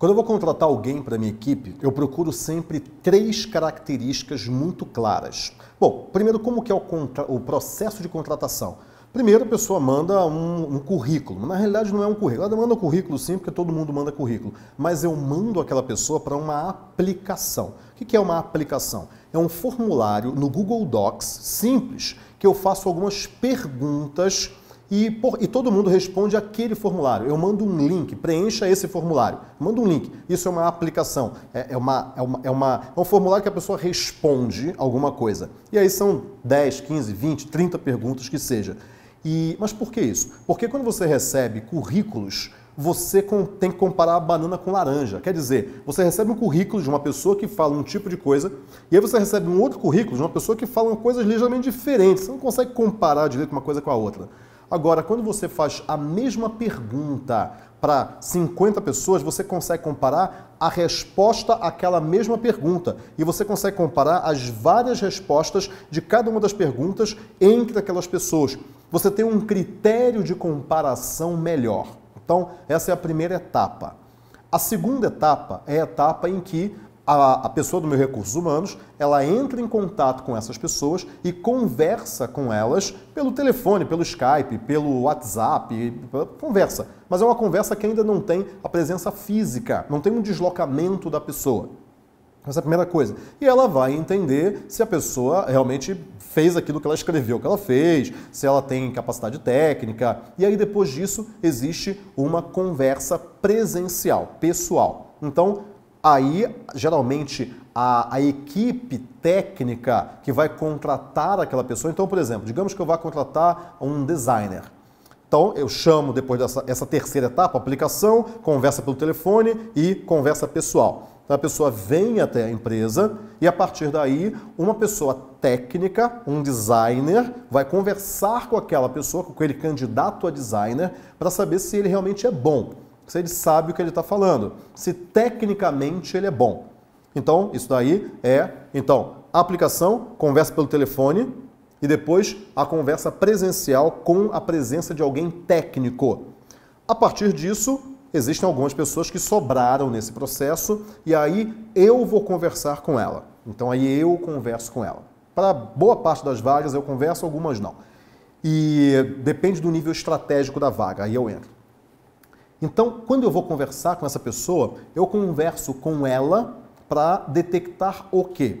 Quando eu vou contratar alguém para minha equipe, eu procuro sempre três características muito claras. Bom, primeiro, como que é o, o processo de contratação? Primeiro, a pessoa manda um, um currículo. Na realidade, não é um currículo. Ela manda um currículo sim, porque todo mundo manda currículo. Mas eu mando aquela pessoa para uma aplicação. O que é uma aplicação? É um formulário no Google Docs simples que eu faço algumas perguntas e, por, e todo mundo responde aquele formulário. Eu mando um link, preencha esse formulário. Manda mando um link. Isso é uma aplicação, é, é, uma, é, uma, é, uma, é um formulário que a pessoa responde alguma coisa. E aí são 10, 15, 20, 30 perguntas que seja. E, mas por que isso? Porque quando você recebe currículos, você tem que comparar a banana com laranja. Quer dizer, você recebe um currículo de uma pessoa que fala um tipo de coisa, e aí você recebe um outro currículo de uma pessoa que fala coisas ligeiramente diferentes. Você não consegue comparar direito uma coisa com a outra. Agora, quando você faz a mesma pergunta para 50 pessoas, você consegue comparar a resposta àquela mesma pergunta. E você consegue comparar as várias respostas de cada uma das perguntas entre aquelas pessoas. Você tem um critério de comparação melhor. Então, essa é a primeira etapa. A segunda etapa é a etapa em que a, a pessoa do meu recursos humanos, ela entra em contato com essas pessoas e conversa com elas pelo telefone, pelo Skype, pelo WhatsApp, conversa. Mas é uma conversa que ainda não tem a presença física, não tem um deslocamento da pessoa. Essa é a primeira coisa. E ela vai entender se a pessoa realmente fez aquilo que ela escreveu que ela fez, se ela tem capacidade técnica. E aí, depois disso, existe uma conversa presencial, pessoal. Então, Aí, geralmente, a, a, equipe técnica que vai contratar aquela pessoa. Então, por exemplo, digamos que eu vá contratar um designer. Então, eu chamo depois dessa essa terceira etapa, aplicação, conversa pelo telefone e conversa pessoal. Então, a pessoa vem até a empresa e, a partir daí, uma pessoa técnica, um designer, vai conversar com aquela pessoa, com aquele candidato a designer, para saber se ele realmente é bom se ele sabe o que ele está falando, se tecnicamente ele é bom. Então, isso daí é, então, aplicação, conversa pelo telefone e depois a conversa presencial com a presença de alguém técnico. A partir disso, existem algumas pessoas que sobraram nesse processo e aí eu vou conversar com ela. Então aí eu converso com ela. Para boa parte das vagas eu converso, algumas não. E depende do nível estratégico da vaga, aí eu entro. Então, quando eu vou conversar com essa pessoa, eu converso com ela para detectar o quê?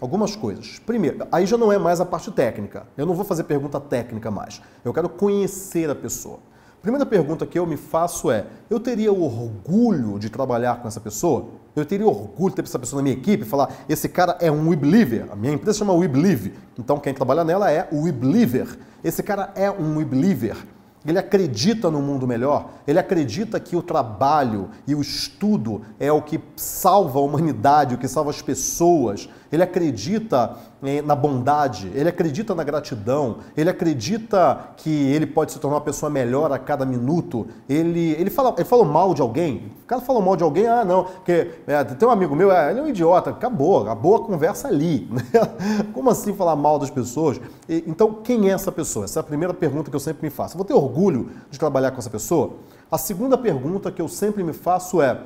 Algumas coisas. Primeiro, aí já não é mais a parte técnica. Eu não vou fazer pergunta técnica mais. Eu quero conhecer a pessoa. Primeira pergunta que eu me faço é: eu teria orgulho de trabalhar com essa pessoa? Eu teria orgulho de ter essa pessoa na minha equipe e falar: esse cara é um WeBeliever. A minha empresa chama WeBelieve. Então quem trabalha nela é o WeBeliever. Esse cara é um WeBeliever. Ele acredita no mundo melhor, ele acredita que o trabalho e o estudo é o que salva a humanidade, o que salva as pessoas, ele acredita eh, na bondade, ele acredita na gratidão, ele acredita que ele pode se tornar uma pessoa melhor a cada minuto. Ele, ele, fala, ele falou mal de alguém, o cara falou mal de alguém, ah, não, porque é, tem um amigo meu, é, ele é um idiota, acabou, acabou a conversa ali. Né? Como assim falar mal das pessoas? E, então, quem é essa pessoa? Essa é a primeira pergunta que eu sempre me faço. Eu vou ter orgulho de trabalhar com essa pessoa? A segunda pergunta que eu sempre me faço é: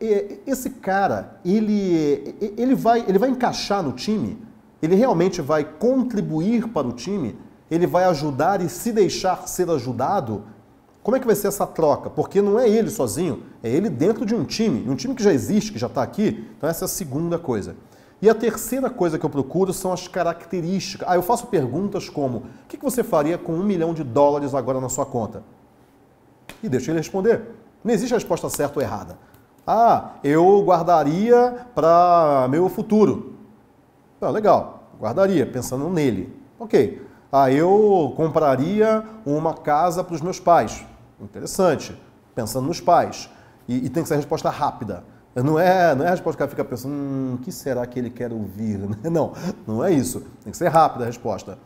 esse cara, ele, ele, vai, ele vai encaixar no time? Ele realmente vai contribuir para o time? Ele vai ajudar e se deixar ser ajudado? Como é que vai ser essa troca? Porque não é ele sozinho, é ele dentro de um time, um time que já existe, que já está aqui. Então essa é a segunda coisa. E a terceira coisa que eu procuro são as características. Ah, eu faço perguntas como: o que você faria com um milhão de dólares agora na sua conta? E deixo ele responder. Não existe resposta certa ou errada. Ah, eu guardaria para meu futuro. Ah, legal, guardaria, pensando nele. Ok. Ah, eu compraria uma casa para os meus pais. Interessante, pensando nos pais. E, e, tem que ser a resposta rápida. Não é, não é a resposta que ela fica pensando, hum, o que será que ele quer ouvir? Não, não é isso. Tem que ser rápida a resposta.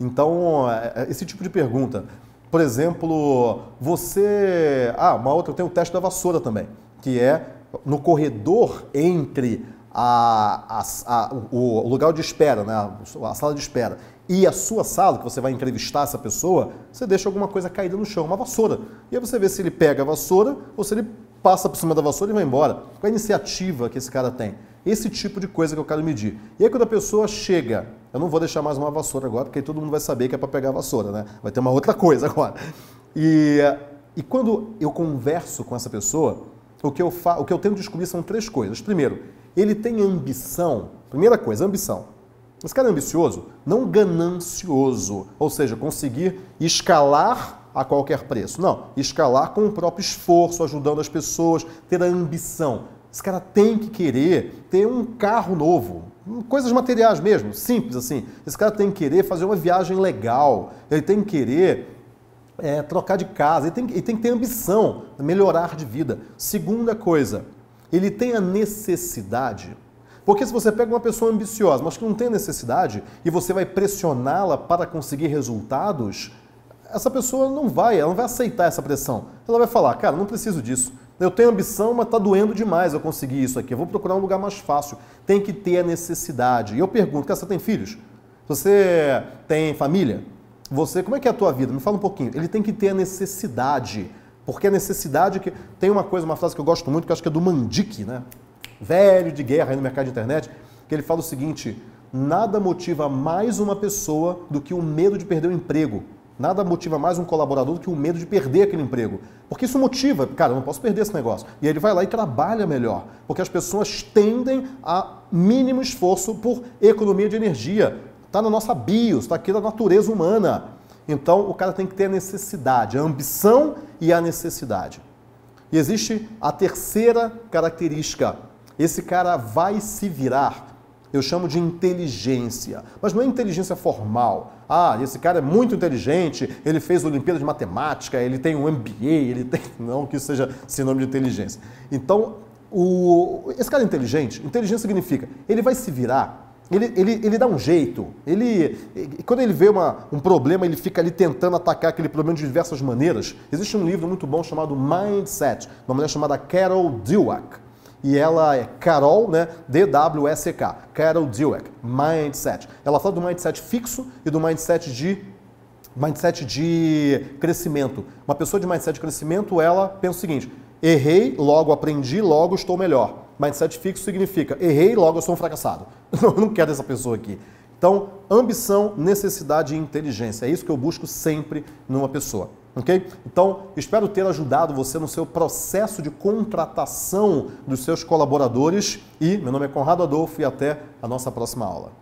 Então, é, é, esse tipo de pergunta. Por exemplo, você. Ah, uma outra, eu tenho o teste da vassoura também que é no corredor entre a, a, a, o lugar de espera, né? a sala de espera, e a sua sala, que você vai entrevistar essa pessoa, você deixa alguma coisa caída no chão, uma vassoura. E aí você vê se ele pega a vassoura ou se ele passa por cima da vassoura e vai embora. Qual é a iniciativa que esse cara tem? Esse tipo de coisa que eu quero medir. E aí quando a pessoa chega, eu não vou deixar mais uma vassoura agora, porque aí todo mundo vai saber que é para pegar a vassoura, né? Vai ter uma outra coisa agora. E, e quando eu converso com essa pessoa, o que, eu fa... o que eu tenho que descobrir são três coisas. Primeiro, ele tem ambição. Primeira coisa, ambição. Esse cara é ambicioso, não ganancioso, ou seja, conseguir escalar a qualquer preço. Não, escalar com o próprio esforço, ajudando as pessoas, ter a ambição. Esse cara tem que querer ter um carro novo, coisas materiais mesmo, simples assim. Esse cara tem que querer fazer uma viagem legal, ele tem que querer é, trocar de casa, ele tem, ele tem que ter ambição, melhorar de vida. Segunda coisa, ele tem a necessidade. Porque se você pega uma pessoa ambiciosa, mas que não tem necessidade, e você vai pressioná-la para conseguir resultados, essa pessoa não vai, ela não vai aceitar essa pressão. Ela vai falar, cara, não preciso disso. Eu tenho ambição, mas está doendo demais eu conseguir isso aqui. Eu vou procurar um lugar mais fácil. Tem que ter a necessidade. E eu pergunto, cara, você tem filhos? Você tem família? Você, como é que é a tua vida? Me fala um pouquinho. Ele tem que ter a necessidade, porque é a necessidade que tem uma coisa, uma frase que eu gosto muito, que acho que é do Mandic, né? Velho de guerra aí no mercado de internet, que ele fala o seguinte: nada motiva mais uma pessoa do que o medo de perder o emprego. Nada motiva mais um colaborador do que o medo de perder aquele emprego. Porque isso motiva, cara, eu não posso perder esse negócio. E aí ele vai lá e trabalha melhor. Porque as pessoas tendem a mínimo esforço por economia de energia, Está na nossa bios, está aqui na natureza humana. Então o cara tem que ter a necessidade, a ambição e a necessidade. E existe a terceira característica. Esse cara vai se virar. Eu chamo de inteligência, mas não é inteligência formal. Ah, esse cara é muito inteligente, ele fez Olimpíada de Matemática, ele tem um MBA, ele tem. Não que isso seja sinônimo de inteligência. Então, o... esse cara é inteligente. Inteligência significa ele vai se virar ele, ele, ele dá um jeito. Ele, quando ele vê uma, um problema, ele fica ali tentando atacar aquele problema de diversas maneiras. Existe um livro muito bom chamado Mindset, de uma mulher chamada Carol Dweck. E ela é Carol, né? D-W-S-K. Carol Dweck. Mindset. Ela fala do mindset fixo e do mindset de mindset de crescimento. Uma pessoa de mindset de crescimento, ela pensa o seguinte: errei, logo aprendi, logo estou melhor. Mindset fixo significa errei, logo eu sou um fracassado. Não, não quero essa pessoa aqui. Então, ambição, necessidade e inteligência. É isso que eu busco sempre numa pessoa. Ok? Então, espero ter ajudado você no seu processo de contratação dos seus colaboradores. E meu nome é Conrado Adolfo e até a nossa próxima aula.